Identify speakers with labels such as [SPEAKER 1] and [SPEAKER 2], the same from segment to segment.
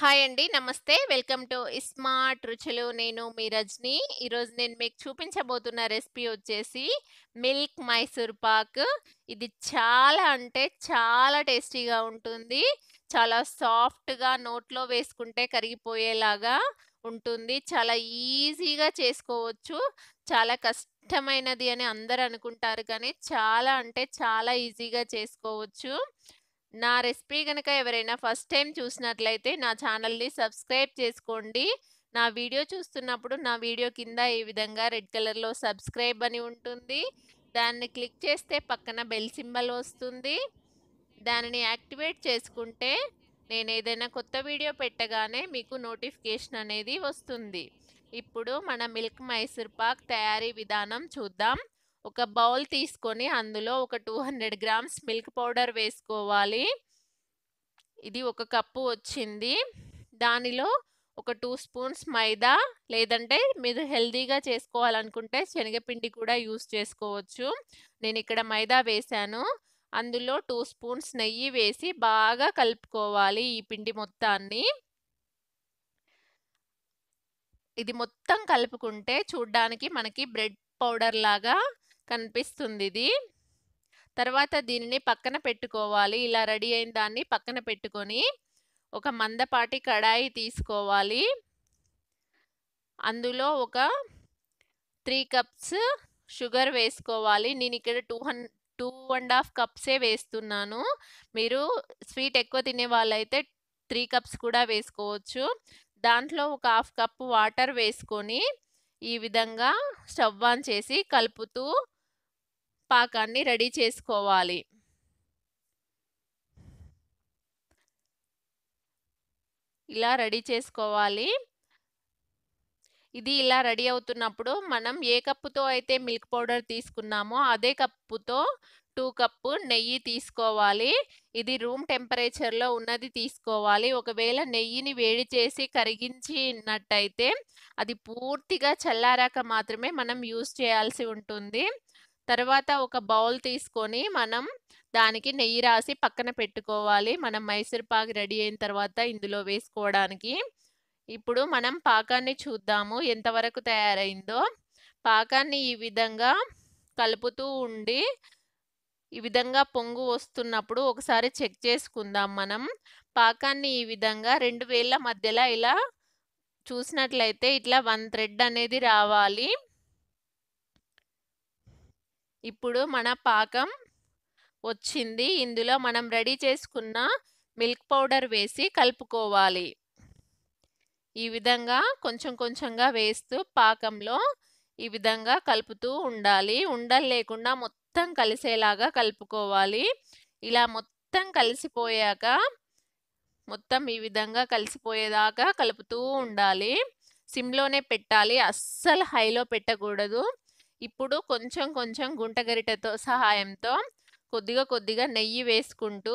[SPEAKER 1] hi అండి నమస్తే welcome to smart రుచులు నేను మీ రజని ఈరోజు నేను మీకు చూపించబోతున్న రెసిపీ వచ్చేసి మిల్క్ మైసూర్ పాక్ ఇది చాలా అంటే చాలా టేస్టీగా ఉంటుంది చాలా సాఫ్ట్గా నోట్లో వేసుకుంటే కరిగిపోయేలాగా ఉంటుంది చాలా ఈజీగా చేసుకోవచ్చు చాలా కష్టమైనది అని అందరు అనుకుంటారు కానీ చాలా అంటే చాలా ఈజీగా చేసుకోవచ్చు నా రెసిపీ కనుక ఎవరైనా ఫస్ట్ టైం చూసినట్లయితే నా ఛానల్ని సబ్స్క్రైబ్ చేసుకోండి నా వీడియో చూస్తున్నప్పుడు నా వీడియో కింద ఈ విధంగా రెడ్ కలర్లో సబ్స్క్రైబ్ అని ఉంటుంది దాన్ని క్లిక్ చేస్తే పక్కన బెల్ సింబల్ వస్తుంది దానిని యాక్టివేట్ చేసుకుంటే నేను ఏదైనా కొత్త వీడియో పెట్టగానే మీకు నోటిఫికేషన్ అనేది వస్తుంది ఇప్పుడు మన మిల్క్ మైసూర్ పాక్ తయారీ విధానం చూద్దాం ఒక బౌల్ తీసుకొని అందులో ఒక two hundred grams milk powder వేసుకోవాలి ఇది ఒక కప్పు వచ్చింది దానిలో ఒక టూ స్పూన్స్ మైదా లేదంటే మీరు హెల్దీగా చేసుకోవాలనుకుంటే శనగపిండి కూడా యూస్ చేసుకోవచ్చు నేను ఇక్కడ మైదా వేశాను అందులో టూ స్పూన్స్ నెయ్యి వేసి బాగా కలుపుకోవాలి ఈ పిండి మొత్తాన్ని ఇది మొత్తం కలుపుకుంటే చూడ్డానికి మనకి బ్రెడ్ పౌడర్ లాగా కనిపిస్తుంది ఇది తర్వాత దీనిని పక్కన పెట్టుకోవాలి ఇలా రెడీ అయిన దాన్ని పక్కన పెట్టుకొని ఒక మందపాటి కడాయి తీసుకోవాలి అందులో ఒక త్రీ కప్స్ షుగర్ వేసుకోవాలి నేను ఇక్కడ టూ హన్ టూ అండ్ హాఫ్ కప్సే వేస్తున్నాను మీరు స్వీట్ ఎక్కువ తినే వాళ్ళైతే త్రీ కప్స్ కూడా వేసుకోవచ్చు దాంట్లో ఒక హాఫ్ కప్ వాటర్ వేసుకొని ఈ విధంగా స్టవ్ ఆన్ చేసి కలుపుతూ పాకాన్ని రెడీ చేసుకోవాలి ఇలా రెడీ చేసుకోవాలి ఇది ఇలా రెడీ అవుతున్నప్పుడు మనం ఏ కప్పుతో అయితే మిల్క్ పౌడర్ తీసుకున్నామో అదే కప్పుతో టూ కప్పు నెయ్యి తీసుకోవాలి ఇది రూమ్ టెంపరేచర్లో ఉన్నది తీసుకోవాలి ఒకవేళ నెయ్యిని వేడి చేసి కరిగించినట్టయితే అది పూర్తిగా చల్లారాక మాత్రమే మనం యూజ్ చేయాల్సి ఉంటుంది తర్వాత ఒక బౌల్ తీసుకొని మనం దానికి నెయ్యి రాసి పక్కన పెట్టుకోవాలి మనం మైసూర్ పాక్ రెడీ అయిన తర్వాత ఇందులో వేసుకోవడానికి ఇప్పుడు మనం పాకాన్ని చూద్దాము ఎంతవరకు తయారైందో పాకాన్ని ఈ విధంగా కలుపుతూ ఉండి ఈ విధంగా పొంగు వస్తున్నప్పుడు ఒకసారి చెక్ చేసుకుందాం మనం పాకాన్ని ఈ విధంగా రెండు వేల మధ్యలో ఇలా చూసినట్లయితే ఇట్లా వన్ థ్రెడ్ అనేది రావాలి ఇప్పుడు మన పాకం వచ్చింది ఇందులో మనం రెడీ చేసుకున్న మిల్క్ పౌడర్ వేసి కలుపుకోవాలి ఈ విధంగా కొంచెం కొంచెంగా వేస్తూ పాకంలో ఈ విధంగా కలుపుతూ ఉండాలి ఉండలు లేకుండా మొత్తం కలిసేలాగా కలుపుకోవాలి ఇలా మొత్తం కలిసిపోయాక మొత్తం ఈ విధంగా కలిసిపోయేదాకా కలుపుతూ ఉండాలి సిమ్లోనే పెట్టాలి అస్సలు హైలో పెట్టకూడదు ఇప్పుడు కొంచెం కొంచెం గుంటగరిటతో సహాయంతో కొద్దిగా కొద్దిగా నెయ్యి వేసుకుంటూ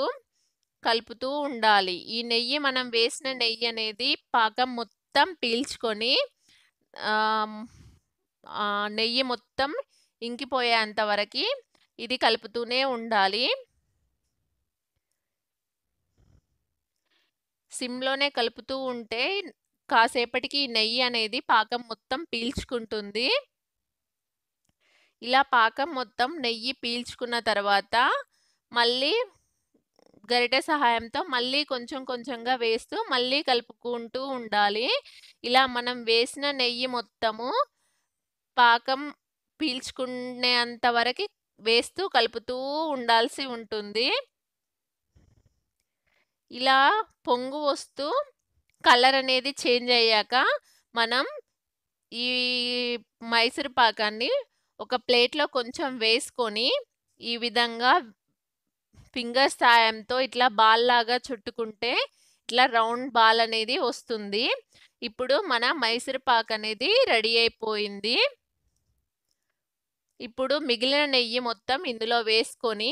[SPEAKER 1] కలుపుతూ ఉండాలి ఈ నెయ్యి మనం వేసిన నెయ్యి అనేది పాకం మొత్తం పీల్చుకొని నెయ్యి మొత్తం ఇంకిపోయేంత వరకు ఇది కలుపుతూనే ఉండాలి సిమ్లోనే కలుపుతూ ఉంటే కాసేపటికి ఈ నెయ్యి అనేది పాకం మొత్తం పీల్చుకుంటుంది ఇలా పాకం మొత్తం నెయ్యి పీల్చుకున్న తర్వాత మళ్ళీ గరిటె సహాయంతో మళ్ళీ కొంచెం కొంచెంగా వేస్తూ మళ్ళీ కలుపుకుంటూ ఉండాలి ఇలా మనం వేసిన నెయ్యి మొత్తము పాకం పీల్చుకునేంత వరకు వేస్తూ కలుపుతూ ఉండాల్సి ఉంటుంది ఇలా పొంగు వస్తూ కలర్ అనేది చేంజ్ అయ్యాక మనం ఈ మైసూర్ పాకాన్ని ఒక ప్లేట్లో కొంచెం వేసుకొని ఈ విధంగా ఫింగర్ సాయంతో ఇట్లా బాల్ లాగా చుట్టుకుంటే ఇట్లా రౌండ్ బాల్ అనేది వస్తుంది ఇప్పుడు మన మైసూర్ పాక్ అనేది రెడీ అయిపోయింది ఇప్పుడు మిగిలిన నెయ్యి మొత్తం ఇందులో వేసుకొని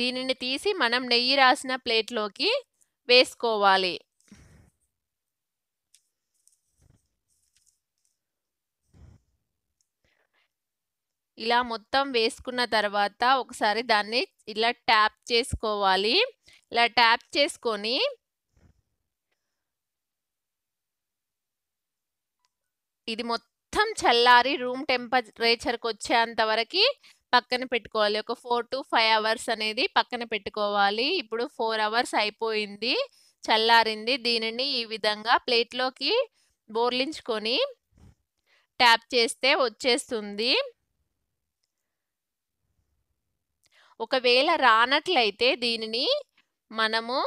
[SPEAKER 1] దీనిని తీసి మనం నెయ్యి రాసిన ప్లేట్లోకి వేసుకోవాలి ఇలా మొత్తం వేసుకున్న తర్వాత ఒకసారి దాన్ని ఇలా ట్యాప్ చేసుకోవాలి ఇలా ట్యాప్ చేసుకొని ఇది మొత్తం చల్లారి రూమ్ టెంపరేచర్కి వచ్చేంత వరకు పక్కన పెట్టుకోవాలి ఒక ఫోర్ టు ఫైవ్ అవర్స్ అనేది పక్కన పెట్టుకోవాలి ఇప్పుడు ఫోర్ అవర్స్ అయిపోయింది చల్లారింది దీనిని ఈ విధంగా ప్లేట్లోకి బోర్లించుకొని ట్యాప్ చేస్తే వచ్చేస్తుంది ఒకవేళ రానట్లయితే దీనిని మనము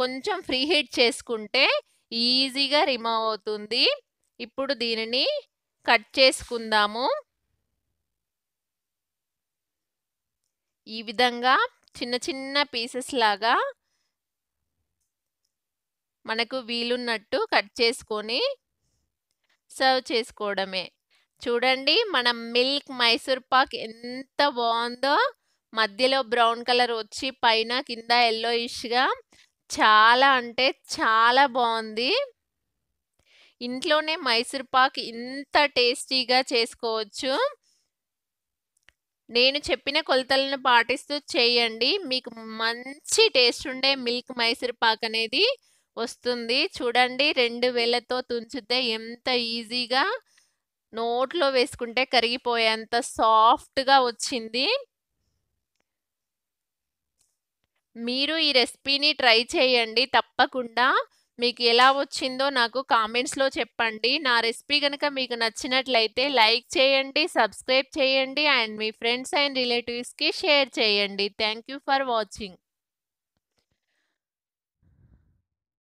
[SPEAKER 1] కొంచెం ఫ్రీ హీట్ చేసుకుంటే ఈజీగా రిమూవ్ అవుతుంది ఇప్పుడు దీనిని కట్ చేసుకుందాము ఈ విధంగా చిన్న చిన్న పీసెస్ లాగా మనకు వీలున్నట్టు కట్ చేసుకొని సర్వ్ చేసుకోవడమే చూడండి మనం మిల్క్ మైసూర్ పాక్ ఎంత బాగుందో మధ్యలో బ్రౌన్ కలర్ వచ్చి పైన కింద ఎల్లోయిష్గా చాలా అంటే చాలా బాగుంది ఇంట్లోనే మైసూర్ పాక్ ఇంత టేస్టీగా చేసుకోవచ్చు నేను చెప్పిన కొలతలను పాటిస్తూ చేయండి మీకు మంచి టేస్ట్ ఉండే మిల్క్ మైసూర్ పాక్ అనేది వస్తుంది చూడండి రెండు వేలతో తుంచితే ఎంత ఈజీగా నోట్లో వేసుకుంటే కరిగిపోయేంత సాఫ్ట్గా వచ్చింది మీరు ఈ రెసిపీని ట్రై చేయండి తప్పకుండా మీకు ఎలా వచ్చిందో నాకు కామెంట్స్లో చెప్పండి నా రెసిపీ కనుక మీకు నచ్చినట్లయితే లైక్ చేయండి సబ్స్క్రైబ్ చేయండి అండ్ మీ ఫ్రెండ్స్ అండ్ రిలేటివ్స్కి షేర్ చేయండి థ్యాంక్ ఫర్ వాచింగ్